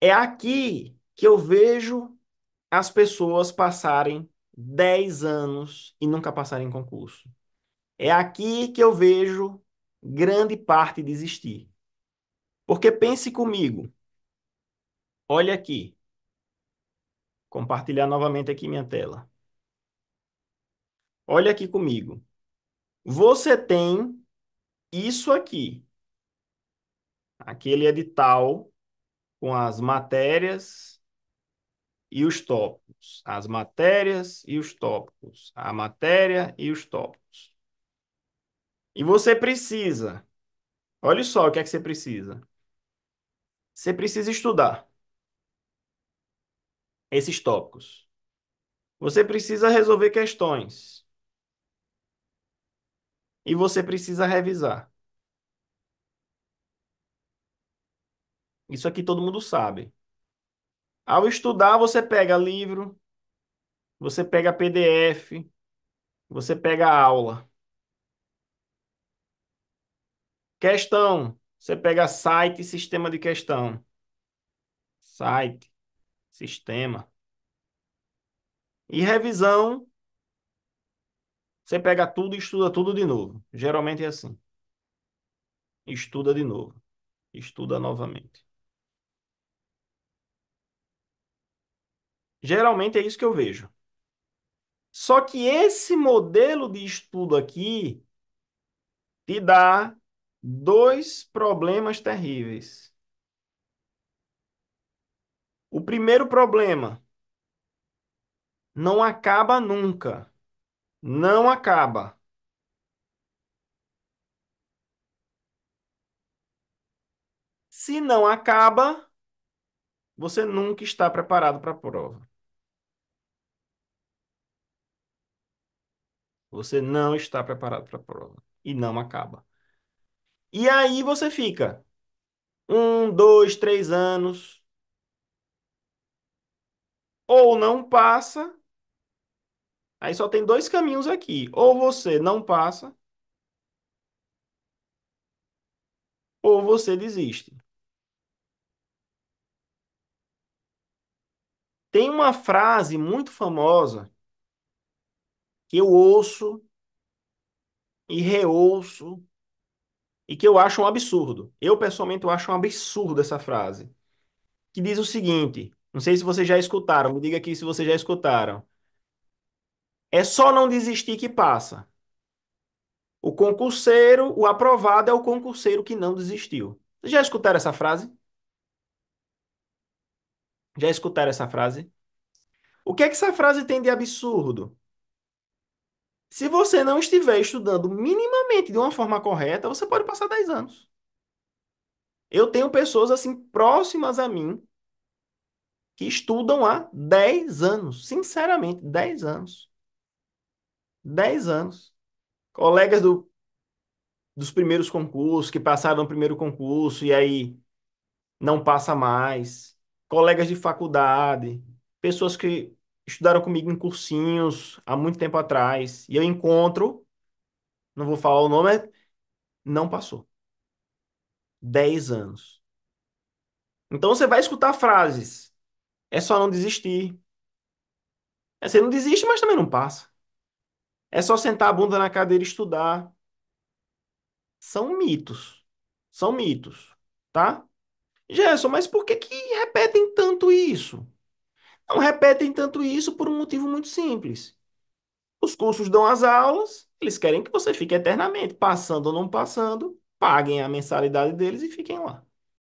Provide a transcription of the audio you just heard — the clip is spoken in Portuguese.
É aqui que eu vejo as pessoas passarem 10 anos e nunca passarem concurso. É aqui que eu vejo grande parte desistir. Porque pense comigo. Olha aqui. Compartilhar novamente aqui minha tela. Olha aqui comigo. Você tem isso aqui. Aquele edital com as matérias e os tópicos. As matérias e os tópicos. A matéria e os tópicos. E você precisa. Olha só o que é que você precisa. Você precisa estudar esses tópicos. Você precisa resolver questões. E você precisa revisar. Isso aqui todo mundo sabe. Ao estudar, você pega livro, você pega PDF, você pega aula. Questão, você pega site e sistema de questão. Site, sistema. E revisão, você pega tudo e estuda tudo de novo. Geralmente é assim. Estuda de novo. Estuda novamente. Geralmente é isso que eu vejo. Só que esse modelo de estudo aqui te dá dois problemas terríveis. O primeiro problema não acaba nunca. Não acaba. Se não acaba, você nunca está preparado para a prova. Você não está preparado para a prova. E não acaba. E aí você fica um, dois, três anos. Ou não passa. Aí só tem dois caminhos aqui. Ou você não passa. Ou você desiste. Tem uma frase muito famosa que eu ouço e reouço e que eu acho um absurdo. Eu, pessoalmente, eu acho um absurdo essa frase, que diz o seguinte, não sei se vocês já escutaram, me diga aqui se vocês já escutaram. É só não desistir que passa. O concurseiro, o aprovado é o concurseiro que não desistiu. Vocês já escutaram essa frase? Já escutaram essa frase? O que é que essa frase tem de absurdo? Se você não estiver estudando minimamente de uma forma correta, você pode passar 10 anos. Eu tenho pessoas assim próximas a mim que estudam há 10 anos, sinceramente, 10 anos. 10 anos. Colegas do, dos primeiros concursos, que passaram o primeiro concurso e aí não passa mais. Colegas de faculdade, pessoas que estudaram comigo em cursinhos há muito tempo atrás, e eu encontro, não vou falar o nome, mas não passou. Dez anos. Então você vai escutar frases. É só não desistir. É, você não desiste, mas também não passa. É só sentar a bunda na cadeira e estudar. São mitos. São mitos, tá? Gerson, mas por que que repetem tanto isso? Não repetem tanto isso por um motivo muito simples. Os cursos dão as aulas, eles querem que você fique eternamente, passando ou não passando, paguem a mensalidade deles e fiquem lá.